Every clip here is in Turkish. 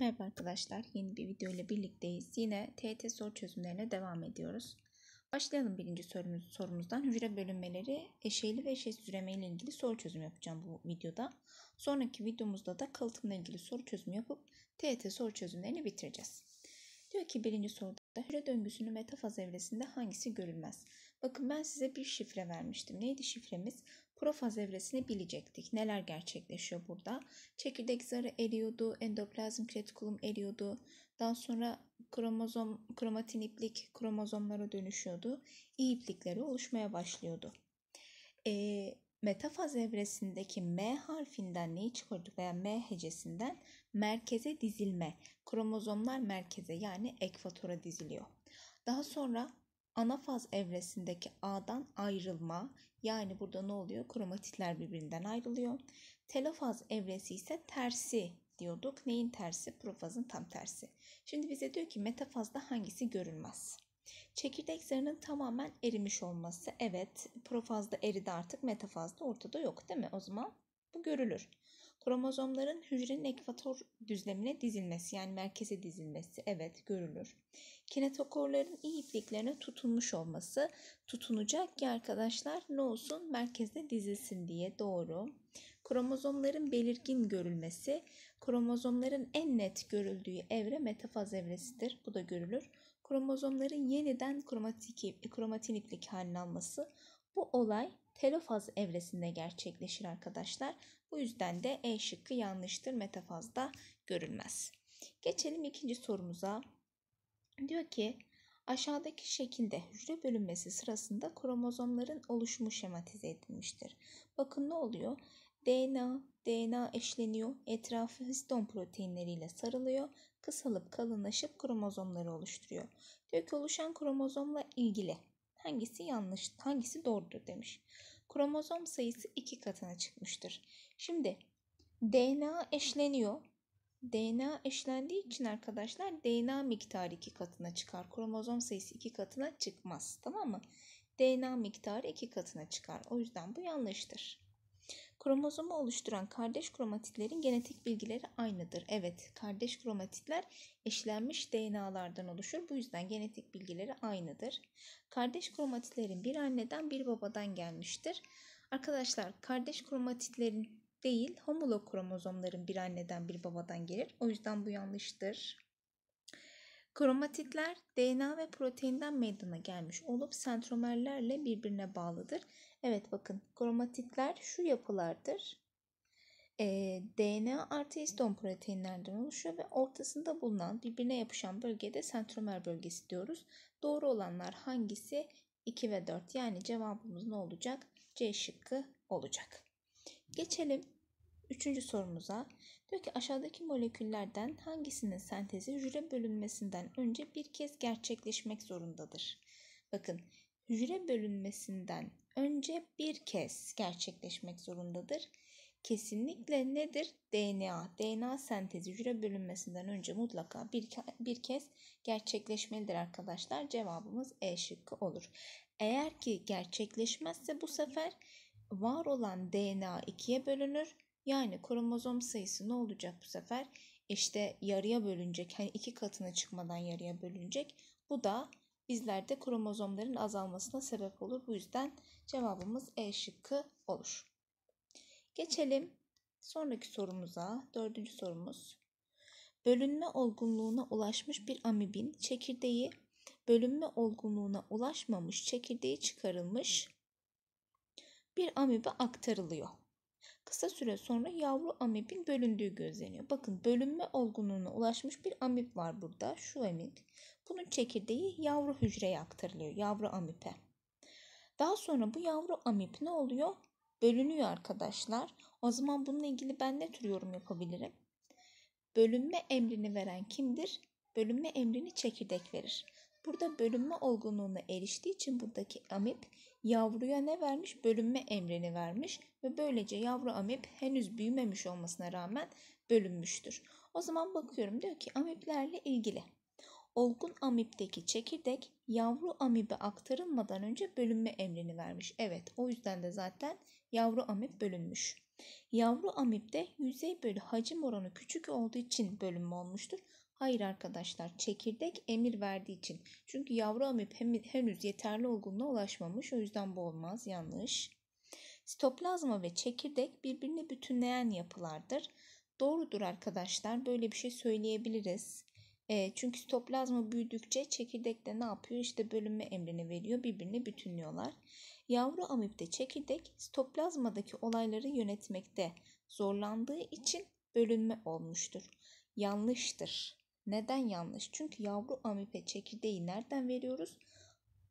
Merhaba arkadaşlar, yeni bir video ile birlikteyiz. Yine TET soru çözümlerine devam ediyoruz. Başlayalım birinci sorumuz, sorumuzdan. Hücre bölünmeleri, eşeğli ve eşeğsiz üreme ile ilgili soru çözümü yapacağım bu videoda. Sonraki videomuzda da kalıtımla ilgili soru çözümü yapıp TET soru çözümlerini bitireceğiz. Diyor ki birinci soruda hücre döngüsünün metafaz evresinde hangisi görülmez? Bakın ben size bir şifre vermiştim. Neydi şifremiz? Profaz evresini bilecektik. Neler gerçekleşiyor burada? Çekirdek zarı eriyordu, endoplazm kretikulum eriyordu. Daha sonra kromozom, kromatin iplik kromozomlara dönüşüyordu. İ iplikleri oluşmaya başlıyordu. E, metafaz evresindeki M harfinden neyi çıkardık veya M hecesinden merkeze dizilme. Kromozomlar merkeze yani ekvatora diziliyor. Daha sonra anafaz evresindeki A'dan ayrılma yani burada ne oluyor? Kromatitler birbirinden ayrılıyor. Telofaz evresi ise tersi diyorduk. Neyin tersi? Profazın tam tersi. Şimdi bize diyor ki metafazda hangisi görülmez? Çekirdek zarının tamamen erimiş olması. Evet profazda eridi artık metafazda ortada yok değil mi? O zaman bu görülür. Kromozomların hücrenin ekvator düzlemine dizilmesi yani merkeze dizilmesi evet görülür. Kinetokorların iyi ipliklerine tutunmuş olması tutunacak ki arkadaşlar ne olsun merkezde dizilsin diye doğru. Kromozomların belirgin görülmesi kromozomların en net görüldüğü evre metafaz evresidir. Bu da görülür. Kromozomların yeniden kromatik, kromatin iplik haline alması bu olay telofaz evresinde gerçekleşir arkadaşlar. Bu yüzden de E şıkkı yanlıştır. Metafazda görülmez. Geçelim ikinci sorumuza. Diyor ki aşağıdaki şekilde hücre bölünmesi sırasında kromozomların oluşumu şematize edilmiştir. Bakın ne oluyor? DNA, DNA eşleniyor, etrafı histon proteinleriyle sarılıyor, kısalıp kalınlaşıp kromozomları oluşturuyor. Diyor ki oluşan kromozomla ilgili hangisi yanlış, hangisi doğrudur demiş. Kromozom sayısı iki katına çıkmıştır. Şimdi DNA eşleniyor. DNA eşlendiği için arkadaşlar DNA miktarı iki katına çıkar. Kromozom sayısı iki katına çıkmaz. Tamam mı? DNA miktarı iki katına çıkar. O yüzden bu yanlıştır. Kromozomu oluşturan kardeş kromatitlerin genetik bilgileri aynıdır. Evet, kardeş kromatitler eşlenmiş DNA'lardan oluşur. Bu yüzden genetik bilgileri aynıdır. Kardeş kromatitlerin bir anneden bir babadan gelmiştir. Arkadaşlar, kardeş kromatitlerin değil homolog kromozomların bir anneden bir babadan gelir. O yüzden bu yanlıştır. Kromatitler DNA ve proteinden meydana gelmiş olup sentromerlerle birbirine bağlıdır. Evet bakın kromatitler şu yapılardır. E, ee, DNA artı histone proteinlerden oluşuyor ve ortasında bulunan birbirine yapışan bölgede sentromer bölgesi diyoruz. Doğru olanlar hangisi? 2 ve 4 yani cevabımız ne olacak? C şıkkı olacak. Geçelim Üçüncü sorumuza diyor ki aşağıdaki moleküllerden hangisinin sentezi hücre bölünmesinden önce bir kez gerçekleşmek zorundadır? Bakın hücre bölünmesinden önce bir kez gerçekleşmek zorundadır. Kesinlikle nedir? DNA. DNA sentezi hücre bölünmesinden önce mutlaka bir, bir kez gerçekleşmelidir arkadaşlar. Cevabımız E şıkkı olur. Eğer ki gerçekleşmezse bu sefer var olan DNA ikiye bölünür yani kromozom sayısı ne olacak bu sefer? İşte yarıya bölünecek. Hani iki katına çıkmadan yarıya bölünecek. Bu da bizlerde kromozomların azalmasına sebep olur. Bu yüzden cevabımız E şıkkı olur. Geçelim sonraki sorumuza. Dördüncü sorumuz. Bölünme olgunluğuna ulaşmış bir amibin çekirdeği bölünme olgunluğuna ulaşmamış çekirdeği çıkarılmış bir amibe aktarılıyor. Kısa süre sonra yavru amibin bölündüğü gözleniyor. Bakın bölünme olgunluğuna ulaşmış bir amip var burada. Şu amip. Bunun çekirdeği yavru hücreye aktarılıyor. Yavru amipe. Daha sonra bu yavru amip ne oluyor? Bölünüyor arkadaşlar. O zaman bununla ilgili ben ne tür yorum yapabilirim? Bölünme emrini veren kimdir? Bölünme emrini çekirdek verir. Burada bölünme olgunluğuna eriştiği için buradaki amip yavruya ne vermiş? Bölünme emrini vermiş ve böylece yavru amip henüz büyümemiş olmasına rağmen bölünmüştür. O zaman bakıyorum diyor ki amiplerle ilgili. Olgun amipteki çekirdek yavru amibe aktarılmadan önce bölünme emrini vermiş. Evet o yüzden de zaten yavru amip bölünmüş. Yavru amipte yüzey bölü hacim oranı küçük olduğu için bölünme olmuştur. Hayır arkadaşlar çekirdek emir verdiği için. Çünkü yavru amip henüz yeterli olgunluğa ulaşmamış o yüzden bu olmaz yanlış. Sitoplazma ve çekirdek birbirini bütünleyen yapılardır. Doğrudur arkadaşlar böyle bir şey söyleyebiliriz. E, çünkü sitoplazma büyüdükçe çekirdek de ne yapıyor? İşte bölünme emrini veriyor. Birbirini bütünlüyorlar. Yavru amipte çekirdek sitoplazmadaki olayları yönetmekte zorlandığı için bölünme olmuştur. Yanlıştır. Neden yanlış? Çünkü yavru amipe çekirdeği nereden veriyoruz?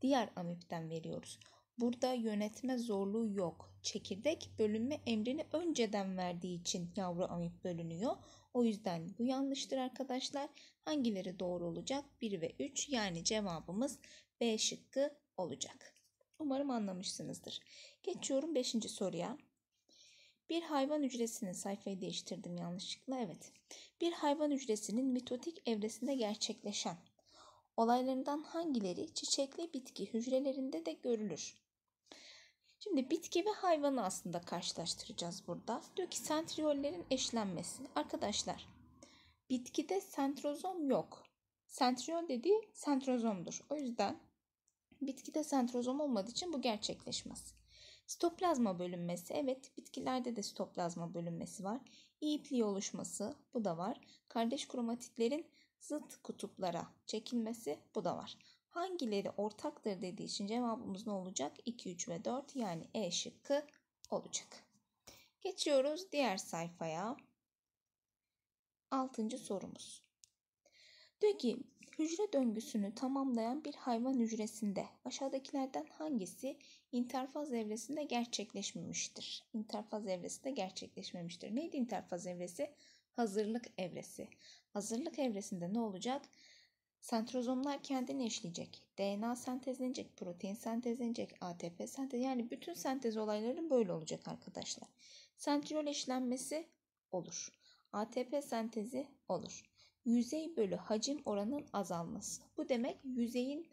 Diğer amipten veriyoruz. Burada yönetme zorluğu yok. Çekirdek bölünme emrini önceden verdiği için yavru amip bölünüyor. O yüzden bu yanlıştır arkadaşlar. Hangileri doğru olacak? 1 ve 3 yani cevabımız B şıkkı olacak. Umarım anlamışsınızdır. Geçiyorum 5. soruya. Bir hayvan hücresinin sayfayı değiştirdim yanlışlıkla evet. Bir hayvan hücresinin mitotik evresinde gerçekleşen olaylarından hangileri çiçekli bitki hücrelerinde de görülür? Şimdi bitki ve hayvanı aslında karşılaştıracağız burada. Diyor ki sentriyollerin eşlenmesi. Arkadaşlar bitkide sentrozom yok. Sentriyol dediği sentrozomdur. O yüzden bitkide sentrozom olmadığı için bu gerçekleşmez. Stoplazma bölünmesi evet bitkilerde de stoplazma bölünmesi var. İpliği oluşması bu da var. Kardeş kromatitlerin zıt kutuplara çekilmesi bu da var. Hangileri ortaktır dediği için cevabımız ne olacak? 2, 3 ve 4 yani E şıkkı olacak. Geçiyoruz diğer sayfaya. 6. sorumuz. Diyor ki Hücre döngüsünü tamamlayan bir hayvan hücresinde aşağıdakilerden hangisi interfaz evresinde gerçekleşmemiştir? İnterfaz evresinde gerçekleşmemiştir. Neydi interfaz evresi? Hazırlık evresi. Hazırlık evresinde ne olacak? Sentrozomlar kendini işleyecek. DNA sentezlenecek, protein sentezlenecek, ATP sentez yani bütün sentez olayları böyle olacak arkadaşlar. Sentriol işlenmesi olur. ATP sentezi olur yüzey bölü hacim oranın azalması. Bu demek yüzeyin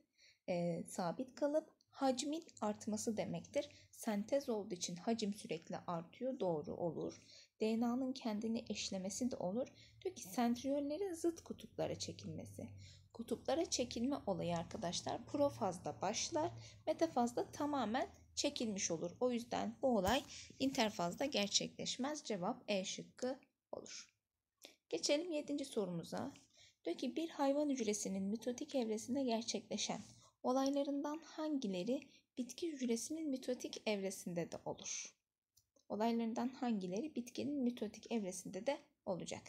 e, sabit kalıp hacmin artması demektir. Sentez olduğu için hacim sürekli artıyor doğru olur. DNA'nın kendini eşlemesi de olur. Diyor ki sentriyollerin zıt kutuplara çekilmesi. Kutuplara çekilme olayı arkadaşlar profazda başlar, metafazda tamamen çekilmiş olur. O yüzden bu olay interfazda gerçekleşmez. Cevap E şıkkı olur. Geçelim 7. sorumuza. Diyor ki bir hayvan hücresinin mitotik evresinde gerçekleşen olaylarından hangileri bitki hücresinin mitotik evresinde de olur? Olaylarından hangileri bitkinin mitotik evresinde de olacak?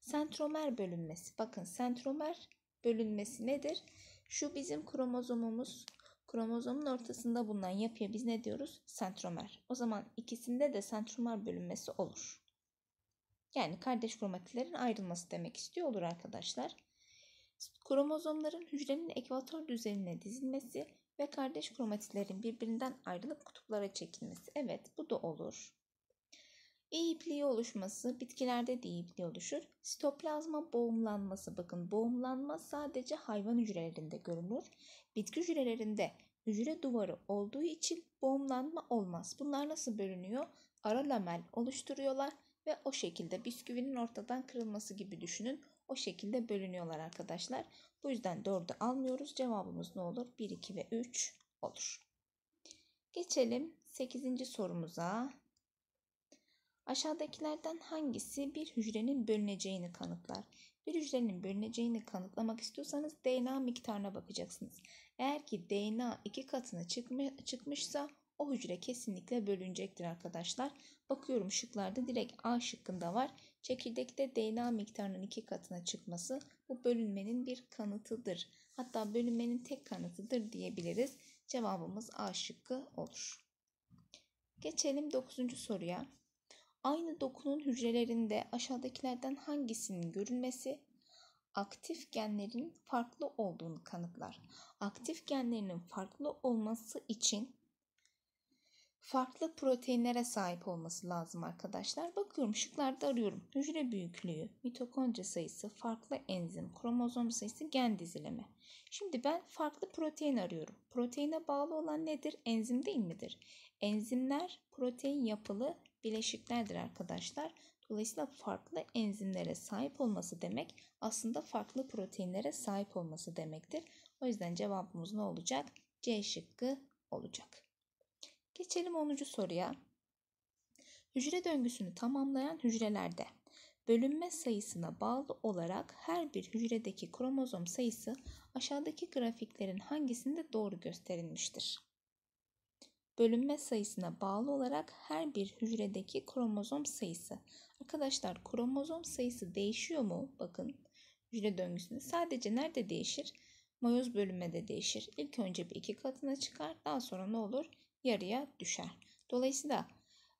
Sentromer bölünmesi. Bakın sentromer bölünmesi nedir? Şu bizim kromozomumuz. Kromozomun ortasında bulunan yapıya biz ne diyoruz? Sentromer. O zaman ikisinde de sentromer bölünmesi olur. Yani kardeş kromatitlerin ayrılması demek istiyor olur arkadaşlar. Kromozomların hücrenin ekvator düzenine dizilmesi ve kardeş kromatitlerin birbirinden ayrılıp kutuplara çekilmesi. Evet bu da olur. İ ipliği oluşması, bitkilerde de iyi ipliği oluşur. Sitoplazma boğumlanması, bakın boğumlanma sadece hayvan hücrelerinde görülür. Bitki hücrelerinde hücre duvarı olduğu için boğumlanma olmaz. Bunlar nasıl bölünüyor? Ara lamel oluşturuyorlar ve o şekilde bisküvinin ortadan kırılması gibi düşünün. O şekilde bölünüyorlar arkadaşlar. Bu yüzden 4'ü almıyoruz. Cevabımız ne olur? 1, 2 ve 3 olur. Geçelim 8. sorumuza. Aşağıdakilerden hangisi bir hücrenin bölüneceğini kanıtlar? Bir hücrenin bölüneceğini kanıtlamak istiyorsanız DNA miktarına bakacaksınız. Eğer ki DNA iki katına çıkmışsa o hücre kesinlikle bölünecektir arkadaşlar. Bakıyorum şıklarda direkt A şıkkında var. Çekirdekte DNA miktarının iki katına çıkması bu bölünmenin bir kanıtıdır. Hatta bölünmenin tek kanıtıdır diyebiliriz. Cevabımız A şıkkı olur. Geçelim 9. soruya. Aynı dokunun hücrelerinde aşağıdakilerden hangisinin görülmesi aktif genlerin farklı olduğunu kanıtlar. Aktif genlerinin farklı olması için farklı proteinlere sahip olması lazım arkadaşlar. Bakıyorum şıklarda arıyorum. Hücre büyüklüğü, mitokondri sayısı, farklı enzim, kromozom sayısı, gen dizilimi. Şimdi ben farklı protein arıyorum. Proteine bağlı olan nedir? Enzim değil midir? Enzimler protein yapılı bileşiklerdir arkadaşlar. Dolayısıyla farklı enzimlere sahip olması demek aslında farklı proteinlere sahip olması demektir. O yüzden cevabımız ne olacak? C şıkkı olacak. Geçelim 10. soruya. Hücre döngüsünü tamamlayan hücrelerde bölünme sayısına bağlı olarak her bir hücredeki kromozom sayısı aşağıdaki grafiklerin hangisinde doğru gösterilmiştir? Bölünme sayısına bağlı olarak her bir hücredeki kromozom sayısı. Arkadaşlar kromozom sayısı değişiyor mu? Bakın hücre döngüsünde sadece nerede değişir? Mayoz bölünmede değişir. İlk önce bir iki katına çıkar. Daha sonra ne olur? yarıya düşer. Dolayısıyla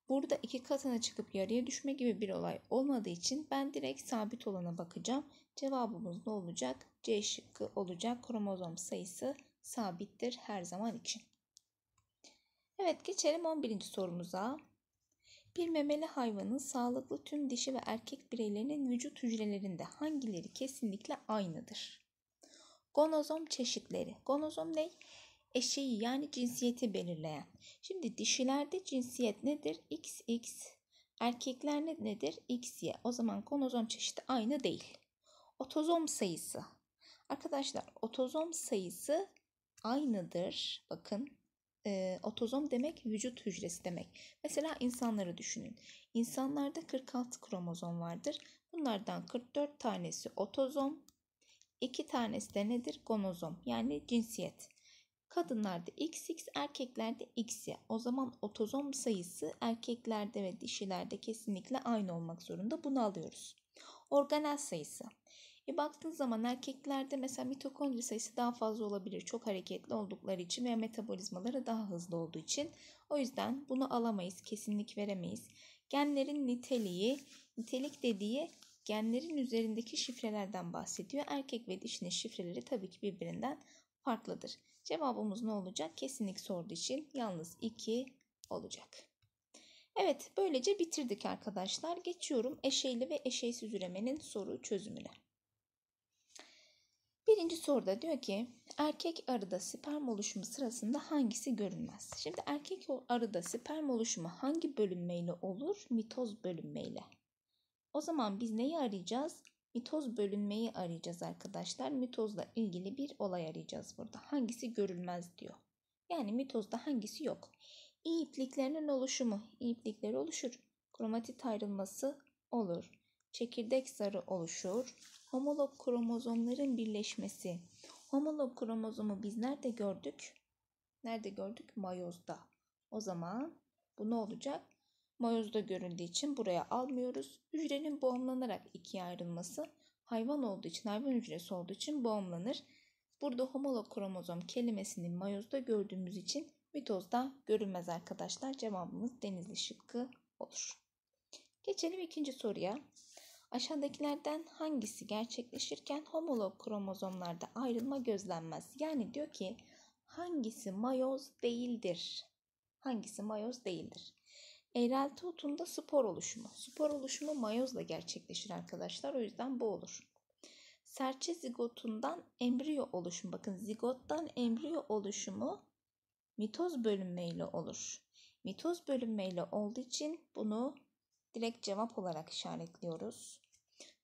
burada iki katına çıkıp yarıya düşme gibi bir olay olmadığı için ben direkt sabit olana bakacağım. Cevabımız ne olacak? C şıkkı olacak. Kromozom sayısı sabittir her zaman için. Evet geçelim 11. sorumuza. Bir memeli hayvanın sağlıklı tüm dişi ve erkek bireylerinin vücut hücrelerinde hangileri kesinlikle aynıdır? Gonozom çeşitleri. Gonozom ne? eşeği yani cinsiyeti belirleyen. Şimdi dişilerde cinsiyet nedir? XX. Erkekler nedir? XY. O zaman konozom çeşidi aynı değil. Otozom sayısı. Arkadaşlar otozom sayısı aynıdır. Bakın e, otozom demek vücut hücresi demek. Mesela insanları düşünün. İnsanlarda 46 kromozom vardır. Bunlardan 44 tanesi otozom, 2 tanesi de nedir? Gonozom yani cinsiyet. Kadınlarda XX, erkeklerde XY. O zaman otozom sayısı erkeklerde ve dişilerde kesinlikle aynı olmak zorunda. Bunu alıyoruz. Organel sayısı. E baktığınız zaman erkeklerde mesela mitokondri sayısı daha fazla olabilir. Çok hareketli oldukları için ve metabolizmaları daha hızlı olduğu için. O yüzden bunu alamayız, kesinlik veremeyiz. Genlerin niteliği, nitelik dediği genlerin üzerindeki şifrelerden bahsediyor. Erkek ve dişinin şifreleri tabii ki birbirinden farklıdır. Cevabımız ne olacak? Kesinlik sorduğu için yalnız 2 olacak. Evet böylece bitirdik arkadaşlar. Geçiyorum eşeyli ve eşeysiz üremenin soru çözümüne. Birinci soruda diyor ki erkek arıda sperm oluşumu sırasında hangisi görünmez? Şimdi erkek arıda sperm oluşumu hangi bölünmeyle olur? Mitoz bölünmeyle. O zaman biz neyi arayacağız? mitoz bölünmeyi arayacağız arkadaşlar. Mitozla ilgili bir olay arayacağız burada. Hangisi görülmez diyor. Yani mitozda hangisi yok. İyi ipliklerinin oluşumu. İyi iplikleri oluşur. Kromatit ayrılması olur. Çekirdek zarı oluşur. Homolog kromozomların birleşmesi. Homolog kromozomu biz nerede gördük? Nerede gördük? Mayozda. O zaman bu ne olacak? Mayozda göründüğü için buraya almıyoruz. Hücrenin boğumlanarak ikiye ayrılması hayvan olduğu için, hayvan hücresi olduğu için boğumlanır. Burada homolog kromozom kelimesini mayozda gördüğümüz için mitozda görünmez arkadaşlar. Cevabımız denizli şıkkı olur. Geçelim ikinci soruya. Aşağıdakilerden hangisi gerçekleşirken homolog kromozomlarda ayrılma gözlenmez? Yani diyor ki hangisi mayoz değildir? Hangisi mayoz değildir? Eğrelti otunda spor oluşumu. Spor oluşumu mayozla gerçekleşir arkadaşlar. O yüzden bu olur. Serçe zigotundan embriyo oluşumu. Bakın zigottan embriyo oluşumu mitoz bölünmeyle olur. Mitoz bölünmeyle olduğu için bunu direkt cevap olarak işaretliyoruz.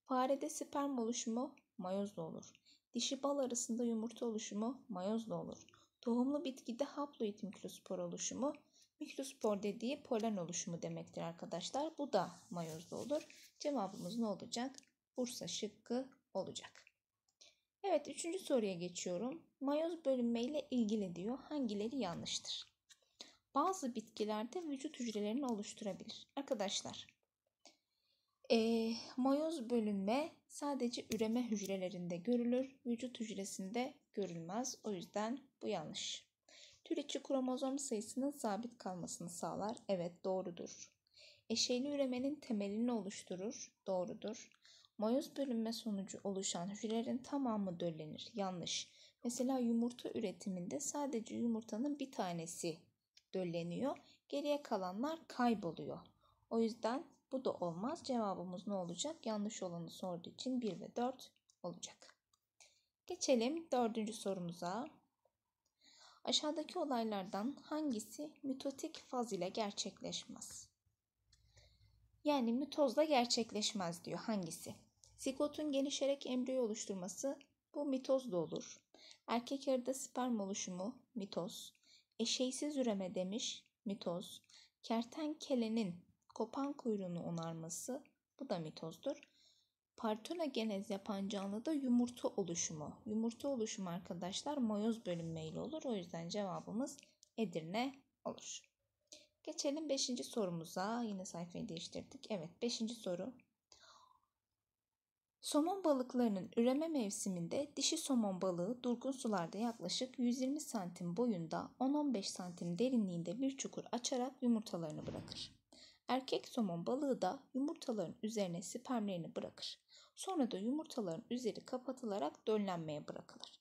Farede sperm oluşumu mayozla olur. Dişi bal arasında yumurta oluşumu mayozla olur. Tohumlu bitkide haploid mikrospor oluşumu Mikrospor dediği polen oluşumu demektir arkadaşlar. Bu da mayozda olur. Cevabımız ne olacak? Bursa şıkkı olacak. Evet üçüncü soruya geçiyorum. Mayoz bölünme ile ilgili diyor. Hangileri yanlıştır? Bazı bitkilerde vücut hücrelerini oluşturabilir. Arkadaşlar e, mayoz bölünme sadece üreme hücrelerinde görülür. Vücut hücresinde görülmez. O yüzden bu yanlış. Tür içi kromozom sayısının sabit kalmasını sağlar. Evet doğrudur. Eşeyli üremenin temelini oluşturur. Doğrudur. Mayoz bölünme sonucu oluşan hücrelerin tamamı döllenir. Yanlış. Mesela yumurta üretiminde sadece yumurtanın bir tanesi dölleniyor. Geriye kalanlar kayboluyor. O yüzden bu da olmaz. Cevabımız ne olacak? Yanlış olanı sorduğu için 1 ve 4 olacak. Geçelim dördüncü sorumuza. Aşağıdaki olaylardan hangisi mitotik faz ile gerçekleşmez? Yani mitozda gerçekleşmez diyor hangisi? Zigotun gelişerek embriyo oluşturması bu mitoz da olur. Erkek yarıda sperm oluşumu mitoz. Eşeysiz üreme demiş mitoz. Kertenkelenin kopan kuyruğunu onarması bu da mitozdur. Partonogenez yapan canlıda yumurta oluşumu. Yumurta oluşumu arkadaşlar mayoz bölünmeyle olur. O yüzden cevabımız Edirne olur. Geçelim 5. sorumuza. Yine sayfayı değiştirdik. Evet 5. soru. Somon balıklarının üreme mevsiminde dişi somon balığı durgun sularda yaklaşık 120 santim boyunda 10-15 santim derinliğinde bir çukur açarak yumurtalarını bırakır. Erkek somon balığı da yumurtaların üzerine spermlerini bırakır. Sonra da yumurtaların üzeri kapatılarak döllenmeye bırakılır.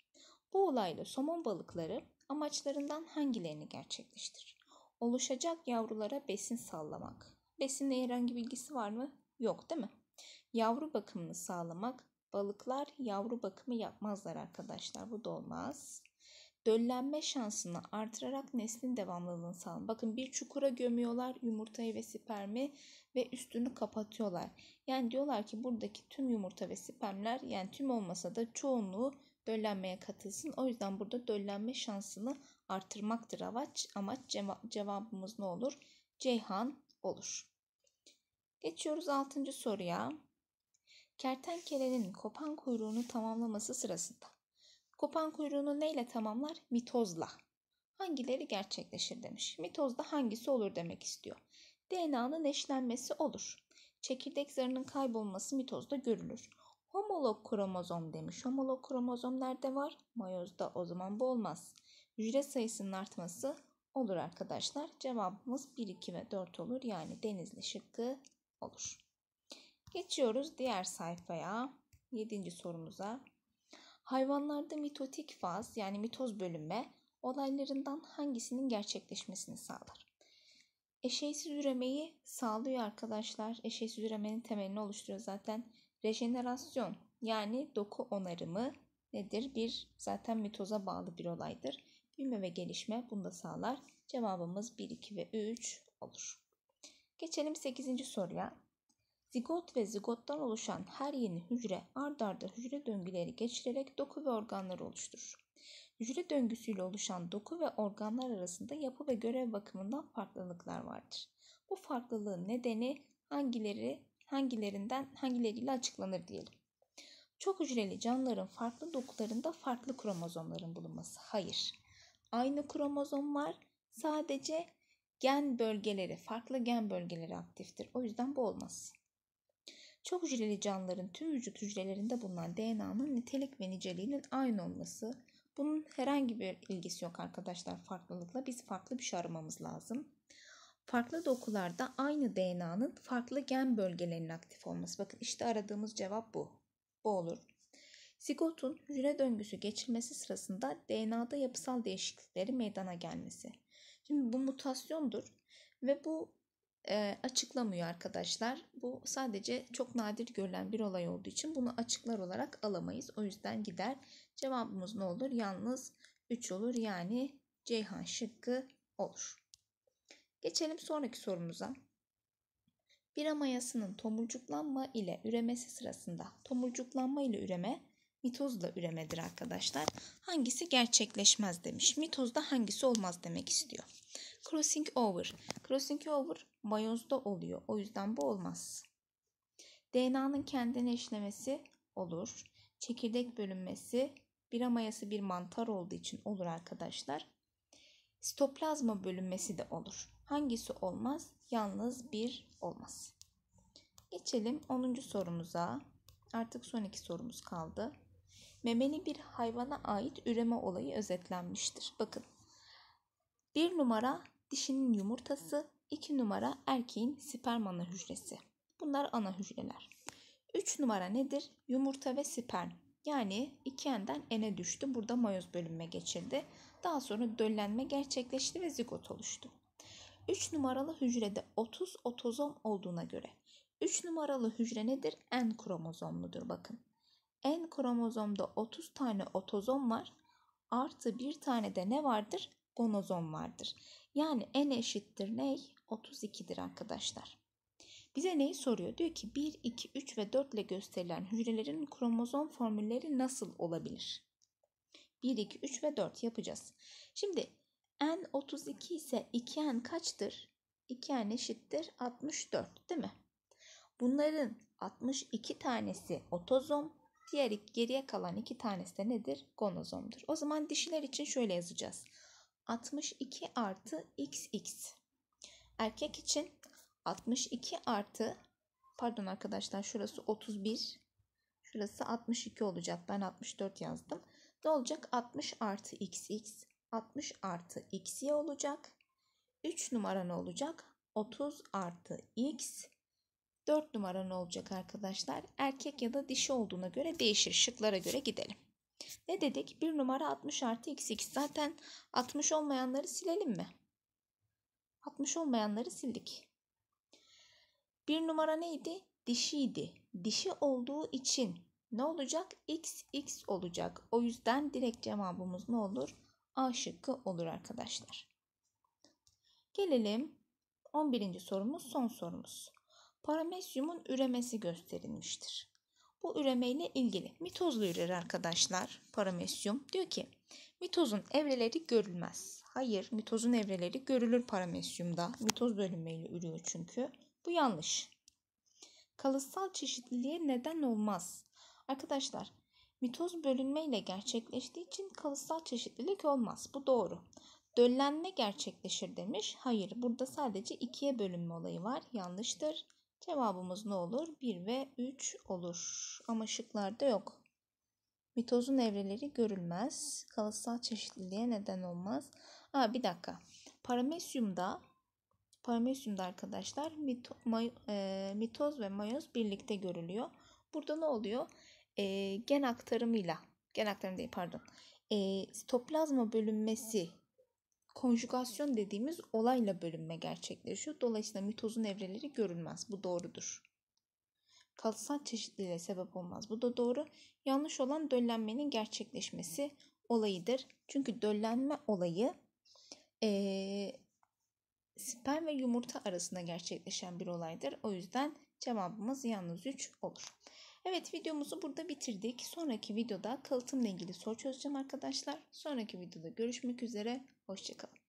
Bu olayla somon balıkları amaçlarından hangilerini gerçekleştirir? Oluşacak yavrulara besin sağlamak. Besinle herhangi bilgisi var mı? Yok değil mi? Yavru bakımını sağlamak. Balıklar yavru bakımı yapmazlar arkadaşlar. Bu da olmaz. Döllenme şansını artırarak neslin devamlılığını sağlamak. Bakın bir çukura gömüyorlar yumurtayı ve spermi ve üstünü kapatıyorlar. Yani diyorlar ki buradaki tüm yumurta ve spermler yani tüm olmasa da çoğunluğu döllenmeye katılsın. O yüzden burada döllenme şansını artırmaktır amaç. Amaç cevabımız ne olur? Ceyhan olur. Geçiyoruz 6. soruya. Kertenkelenin kopan kuyruğunu tamamlaması sırasında kopan kuyruğunu neyle tamamlar? Mitozla. Hangileri gerçekleşir demiş. Mitozda hangisi olur demek istiyor. DNA'nın eşlenmesi olur. Çekirdek zarının kaybolması mitozda görülür. Homolog kromozom demiş. Homolog kromozom nerede var? Mayozda. O zaman bu olmaz. Hücre sayısının artması olur arkadaşlar. Cevabımız 1, 2 ve 4 olur. Yani denizli şıkkı olur. Geçiyoruz diğer sayfaya. 7. sorumuza. Hayvanlarda mitotik faz yani mitoz bölünme olaylarından hangisinin gerçekleşmesini sağlar? Eşeğsiz üremeyi sağlıyor arkadaşlar. Eşeğsiz üremenin temelini oluşturuyor zaten. Rejenerasyon yani doku onarımı nedir? Bir zaten mitoza bağlı bir olaydır. Büyüme ve gelişme bunu da sağlar. Cevabımız 1, 2 ve 3 olur. Geçelim 8. soruya. Zigot ve zigottan oluşan her yeni hücre ard arda hücre döngüleri geçirerek doku ve organları oluşturur. Hücre döngüsüyle oluşan doku ve organlar arasında yapı ve görev bakımından farklılıklar vardır. Bu farklılığın nedeni hangileri hangilerinden hangileriyle açıklanır diyelim. Çok hücreli canlıların farklı dokularında farklı kromozomların bulunması. Hayır. Aynı kromozom var. Sadece gen bölgeleri, farklı gen bölgeleri aktiftir. O yüzden bu olmaz. Çok hücreli canlıların tüm vücut hücrelerinde bulunan DNA'nın nitelik ve niceliğinin aynı olması bunun herhangi bir ilgisi yok arkadaşlar farklılıkla. Biz farklı bir şey aramamız lazım. Farklı dokularda aynı DNA'nın farklı gen bölgelerinin aktif olması. Bakın işte aradığımız cevap bu. Bu olur. Zigotun hücre döngüsü geçirmesi sırasında DNA'da yapısal değişiklikleri meydana gelmesi. Şimdi bu mutasyondur ve bu e, açıklamıyor arkadaşlar. Bu sadece çok nadir görülen bir olay olduğu için bunu açıklar olarak alamayız. O yüzden gider. Cevabımız ne olur? Yalnız 3 olur. Yani Ceyhan şıkkı olur. Geçelim sonraki sorumuza. Bir mayasının tomurcuklanma ile üremesi sırasında tomurcuklanma ile üreme mitozla üremedir arkadaşlar. Hangisi gerçekleşmez demiş. Mitozda hangisi olmaz demek istiyor. Crossing over. Crossing over mayozda oluyor. O yüzden bu olmaz. DNA'nın kendini eşlemesi olur. Çekirdek bölünmesi bir amayası bir mantar olduğu için olur arkadaşlar. Sitoplazma bölünmesi de olur. Hangisi olmaz? Yalnız bir olmaz. Geçelim 10. sorumuza. Artık son iki sorumuz kaldı. Memeli bir hayvana ait üreme olayı özetlenmiştir. Bakın. Bir numara dişinin yumurtası, 2 numara erkeğin sperm ana hücresi. Bunlar ana hücreler. 3 numara nedir? Yumurta ve sperm. Yani iki yandan ene düştü. Burada mayoz bölünme geçirdi. Daha sonra döllenme gerçekleşti ve zigot oluştu. 3 numaralı hücrede 30 otozom olduğuna göre 3 numaralı hücre nedir? En kromozomludur bakın. en kromozomda 30 tane otozom var. Artı bir tane de ne vardır? Gonozom vardır. Yani en eşittir ney? 32'dir arkadaşlar. Bize neyi soruyor? Diyor ki 1, 2, 3 ve 4 ile gösterilen hücrelerin kromozom formülleri nasıl olabilir? 1, 2, 3 ve 4 yapacağız. Şimdi n 32 ise 2n kaçtır? 2n eşittir 64 değil mi? Bunların 62 tanesi otozom, diğer geriye kalan 2 tanesi de nedir? Gonozomdur. O zaman dişiler için şöyle yazacağız. 62 artı xx Erkek için 62 artı pardon arkadaşlar şurası 31 şurası 62 olacak. Ben 64 yazdım. Ne olacak? 60 artı xx 60 artı xy olacak. 3 numara ne olacak? 30 artı x 4 numara ne olacak arkadaşlar? Erkek ya da dişi olduğuna göre değişir. Şıklara göre gidelim. Ne dedik? 1 numara 60 artı xx. Zaten 60 olmayanları silelim mi? 60 olmayanları sildik. Bir numara neydi? Dişiydi. Dişi olduğu için ne olacak? XX olacak. O yüzden direkt cevabımız ne olur? A şıkkı olur arkadaşlar. Gelelim 11. sorumuz son sorumuz. Paramesyumun üremesi gösterilmiştir. Bu üreme ile ilgili mitozlu ürer arkadaşlar paramesyum. Diyor ki mitozun evreleri görülmez. Hayır, mitozun evreleri görülür paramesyumda. Mitoz bölünmeyle ürüyor çünkü. Bu yanlış. Kalıtsal çeşitliliğe neden olmaz. Arkadaşlar, mitoz bölünmeyle gerçekleştiği için kalıtsal çeşitlilik olmaz. Bu doğru. Döllenme gerçekleşir demiş. Hayır, burada sadece ikiye bölünme olayı var. Yanlıştır. Cevabımız ne olur? 1 ve 3 olur. Ama şıklarda yok. Mitozun evreleri görülmez. Kalıtsal çeşitliliğe neden olmaz. Ha bir dakika. Paramesyumda paramesyumda arkadaşlar mito, may, e, mitoz ve mayoz birlikte görülüyor. Burada ne oluyor? E, gen aktarımıyla gen aktarım değil pardon. E, sitoplazma bölünmesi konjugasyon dediğimiz olayla bölünme gerçekleşiyor. Dolayısıyla mitozun evreleri görülmez. Bu doğrudur. Kalıtsal çeşitliliğe sebep olmaz. Bu da doğru. Yanlış olan döllenmenin gerçekleşmesi olayıdır. Çünkü döllenme olayı e, sperm ve yumurta arasında gerçekleşen bir olaydır. O yüzden cevabımız yalnız 3 olur. Evet videomuzu burada bitirdik. Sonraki videoda kalıtımla ilgili soru çözeceğim arkadaşlar. Sonraki videoda görüşmek üzere. Hoşçakalın.